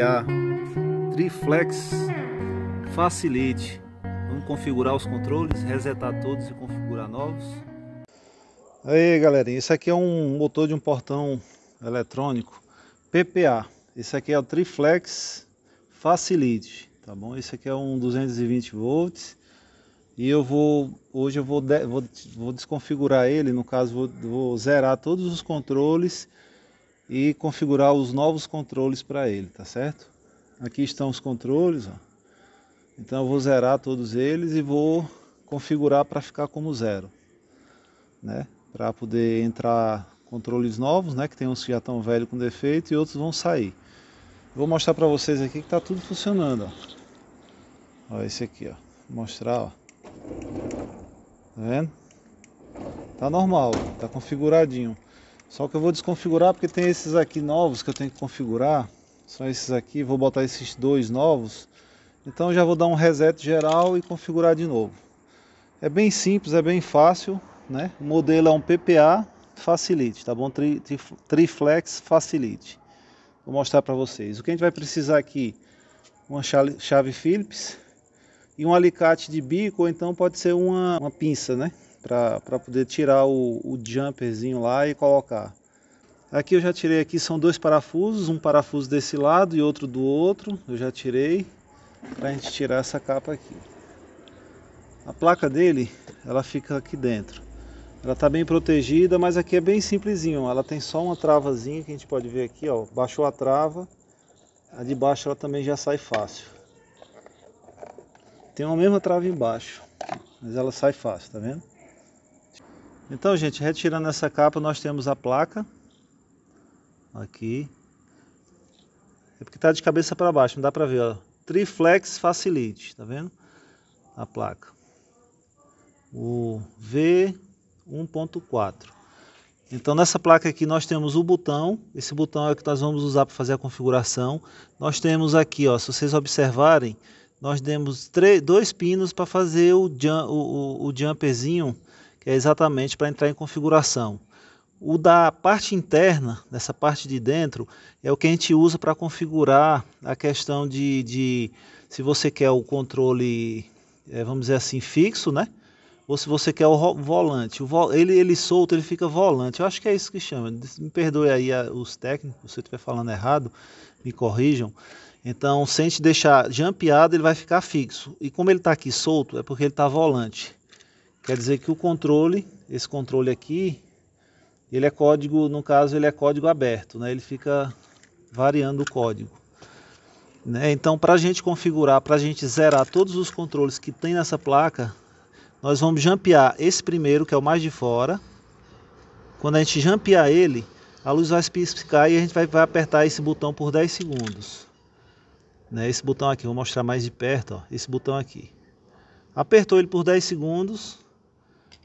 TPA, Triflex Facilite. Vamos configurar os controles, resetar todos e configurar novos. Aí galerinha, isso aqui é um motor de um portão eletrônico PPA. Esse aqui é o Triflex Facilite, tá bom? Esse aqui é um 220 volts e eu vou hoje eu vou, de, vou, vou desconfigurar ele, no caso vou, vou zerar todos os controles e configurar os novos controles para ele, tá certo? Aqui estão os controles, ó. Então eu vou zerar todos eles e vou configurar para ficar como zero, né? Para poder entrar controles novos, né? Que tem uns que já estão velhos com defeito e outros vão sair. Vou mostrar para vocês aqui que está tudo funcionando, ó. ó. esse aqui, ó. Vou mostrar, ó. Tá vendo? Tá normal, tá configuradinho. Só que eu vou desconfigurar porque tem esses aqui novos que eu tenho que configurar. São esses aqui, vou botar esses dois novos. Então já vou dar um reset geral e configurar de novo. É bem simples, é bem fácil, né? O modelo é um PPA Facilite, tá bom? Tri, tri, triflex Facilite. Vou mostrar para vocês. O que a gente vai precisar aqui? Uma chave Phillips e um alicate de bico, ou então pode ser uma, uma pinça, né? para poder tirar o, o jumperzinho lá e colocar. Aqui eu já tirei aqui, são dois parafusos, um parafuso desse lado e outro do outro, eu já tirei, para a gente tirar essa capa aqui. A placa dele, ela fica aqui dentro. Ela está bem protegida, mas aqui é bem simplesinho, ela tem só uma travazinha que a gente pode ver aqui, ó, baixou a trava, a de baixo ela também já sai fácil. Tem a mesma trava embaixo, mas ela sai fácil, tá vendo? Então, gente, retirando essa capa, nós temos a placa aqui. É porque está de cabeça para baixo, não dá para ver, ó. Triflex Facilite, tá vendo? A placa. O V1.4. Então nessa placa aqui nós temos o botão, esse botão é o que nós vamos usar para fazer a configuração. Nós temos aqui, ó, se vocês observarem, nós demos dois pinos para fazer o, o, o, o jumperzinho que é exatamente para entrar em configuração. O da parte interna, dessa parte de dentro, é o que a gente usa para configurar a questão de, de, se você quer o controle, é, vamos dizer assim, fixo, né? Ou se você quer o volante. O vo ele, ele solto, ele fica volante. Eu acho que é isso que chama. Me perdoe aí a, os técnicos, se eu estiver falando errado, me corrijam. Então, sem te deixar jampeado, ele vai ficar fixo. E como ele está aqui solto, é porque ele está volante. Quer dizer que o controle, esse controle aqui, ele é código, no caso ele é código aberto, né? ele fica variando o código. Né? Então para a gente configurar, para a gente zerar todos os controles que tem nessa placa, nós vamos jampear esse primeiro, que é o mais de fora. Quando a gente jampear ele, a luz vai piscar e a gente vai, vai apertar esse botão por 10 segundos. Né? Esse botão aqui, vou mostrar mais de perto, ó, esse botão aqui. Apertou ele por 10 segundos,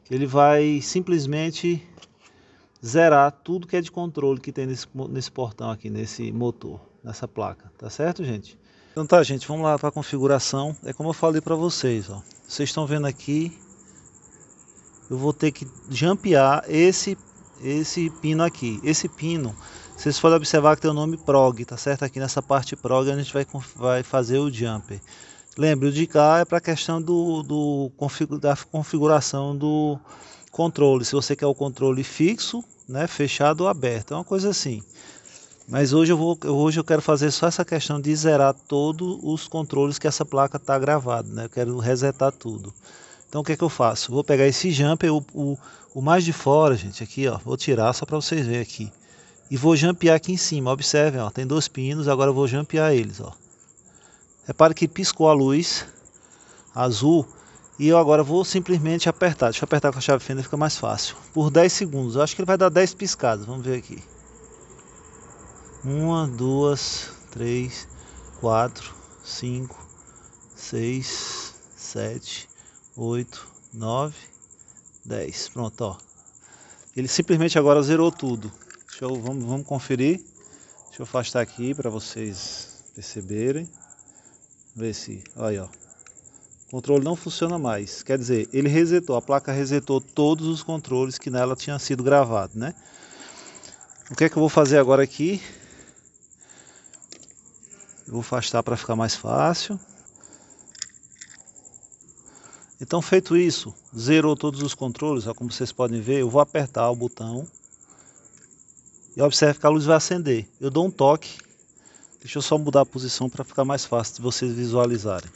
ele vai simplesmente zerar tudo que é de controle que tem nesse, nesse portão aqui, nesse motor, nessa placa, tá certo gente? Então tá gente, vamos lá para a configuração, é como eu falei para vocês, ó. vocês estão vendo aqui, eu vou ter que jumpear esse, esse pino aqui, esse pino, vocês podem observar que tem o nome PROG, tá certo? Aqui nessa parte PROG a gente vai, vai fazer o jumper. Lembre, o de cá é para a questão do, do, da configuração do controle. Se você quer o controle fixo, né, fechado ou aberto, é uma coisa assim. Mas hoje eu, vou, hoje eu quero fazer só essa questão de zerar todos os controles que essa placa está gravada. Né? Eu quero resetar tudo. Então o que é que eu faço? Vou pegar esse jumper, o, o, o mais de fora, gente, aqui, ó. Vou tirar só para vocês verem aqui. E vou jumper aqui em cima. Observem, ó, tem dois pinos, agora eu vou jumper eles, ó. Repare é que piscou a luz azul e eu agora vou simplesmente apertar. Deixa eu apertar com a chave fenda, fica mais fácil. Por 10 segundos. Eu acho que ele vai dar 10 piscadas. Vamos ver aqui. Uma, duas, três, quatro, cinco, seis, sete, oito, nove, dez. Pronto, ó. Ele simplesmente agora zerou tudo. Deixa eu, vamos, vamos conferir. Deixa eu afastar aqui para vocês perceberem. Vê se. Olha, ó. O controle não funciona mais. Quer dizer, ele resetou, a placa resetou todos os controles que nela tinham sido gravados, né? O que é que eu vou fazer agora aqui? Eu vou afastar para ficar mais fácil. Então, feito isso, zerou todos os controles, ó, como vocês podem ver, eu vou apertar o botão e observe que a luz vai acender. Eu dou um toque Deixa eu só mudar a posição para ficar mais fácil de vocês visualizarem.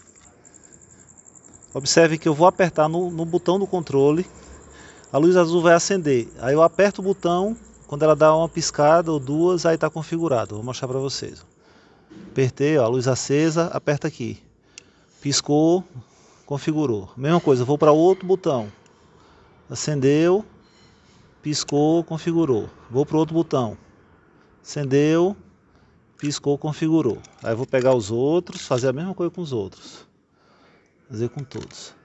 Observe que eu vou apertar no, no botão do controle, a luz azul vai acender. Aí eu aperto o botão, quando ela dá uma piscada ou duas, aí está configurado. Vou mostrar para vocês. Apertei, ó, a luz acesa, aperta aqui. Piscou, configurou. Mesma coisa, vou para outro botão. Acendeu, piscou, configurou. Vou para outro botão. Acendeu, piscou, configurou. Aí eu vou pegar os outros, fazer a mesma coisa com os outros. Fazer com todos.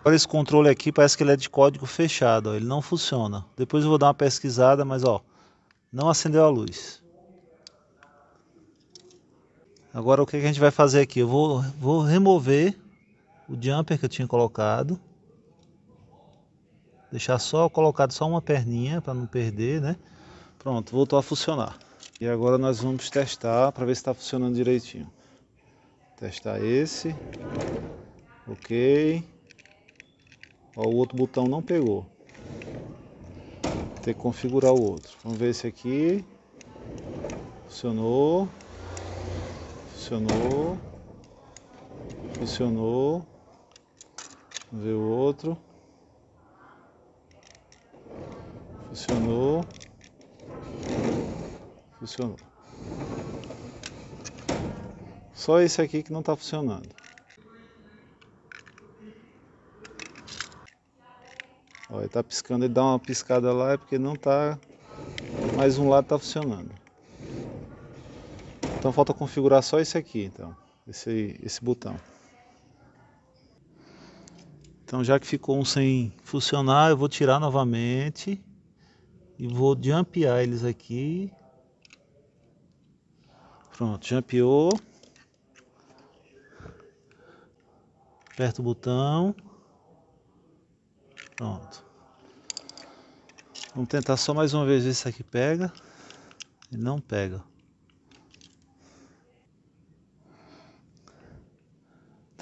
Agora esse controle aqui parece que ele é de código fechado, ó, ele não funciona. Depois eu vou dar uma pesquisada, mas ó, não acendeu a luz. Agora o que a gente vai fazer aqui? Eu vou, vou remover o jumper que eu tinha colocado. Deixar só colocado só uma perninha para não perder, né? Pronto, voltou a funcionar. E agora nós vamos testar para ver se está funcionando direitinho. Testar esse. Ok. Ó, o outro botão não pegou. Tem que configurar o outro. Vamos ver esse aqui. Funcionou. Funcionou. Funcionou. Vamos ver o outro. Funcionou. Funcionou. Só esse aqui que não está funcionando. Olha, está piscando, ele dá uma piscada lá, é porque não está. Mais um lado está funcionando. Então falta configurar só esse aqui, então, esse, esse botão. Então já que ficou um sem funcionar, eu vou tirar novamente e vou jumpear eles aqui. Pronto, jumpeou. Aperta o botão. Pronto. Vamos tentar só mais uma vez ver se aqui pega. Ele não pega.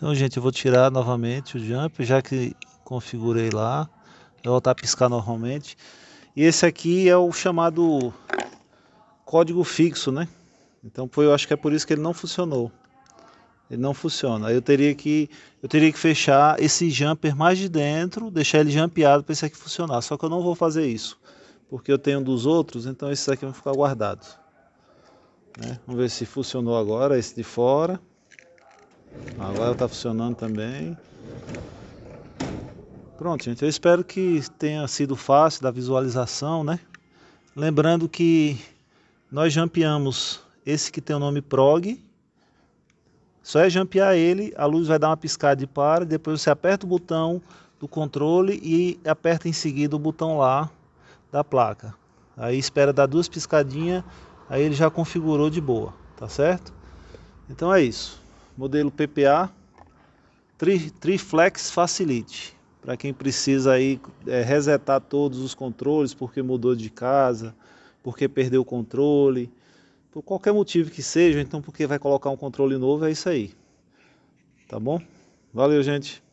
Então, gente, eu vou tirar novamente o jump, já que configurei lá. Vai voltar a piscar normalmente. E esse aqui é o chamado código fixo, né? Então, eu acho que é por isso que ele não funcionou. Ele não funciona. Aí eu teria que eu teria que fechar esse jumper mais de dentro, deixar ele jampeado para esse aqui funcionar. Só que eu não vou fazer isso, porque eu tenho um dos outros, então esses aqui vão ficar guardados. Né? Vamos ver se funcionou agora esse de fora. Agora está funcionando também. Pronto, gente. Eu espero que tenha sido fácil da visualização, né? Lembrando que nós jampeamos esse que tem o nome PROG. Só é jampear ele, a luz vai dar uma piscada de para, depois você aperta o botão do controle e aperta em seguida o botão lá da placa. Aí espera dar duas piscadinhas, aí ele já configurou de boa, tá certo? Então é isso modelo PPA tri, Triflex Facilite. Para quem precisa aí é, resetar todos os controles porque mudou de casa, porque perdeu o controle, por qualquer motivo que seja, então porque vai colocar um controle novo, é isso aí. Tá bom? Valeu, gente.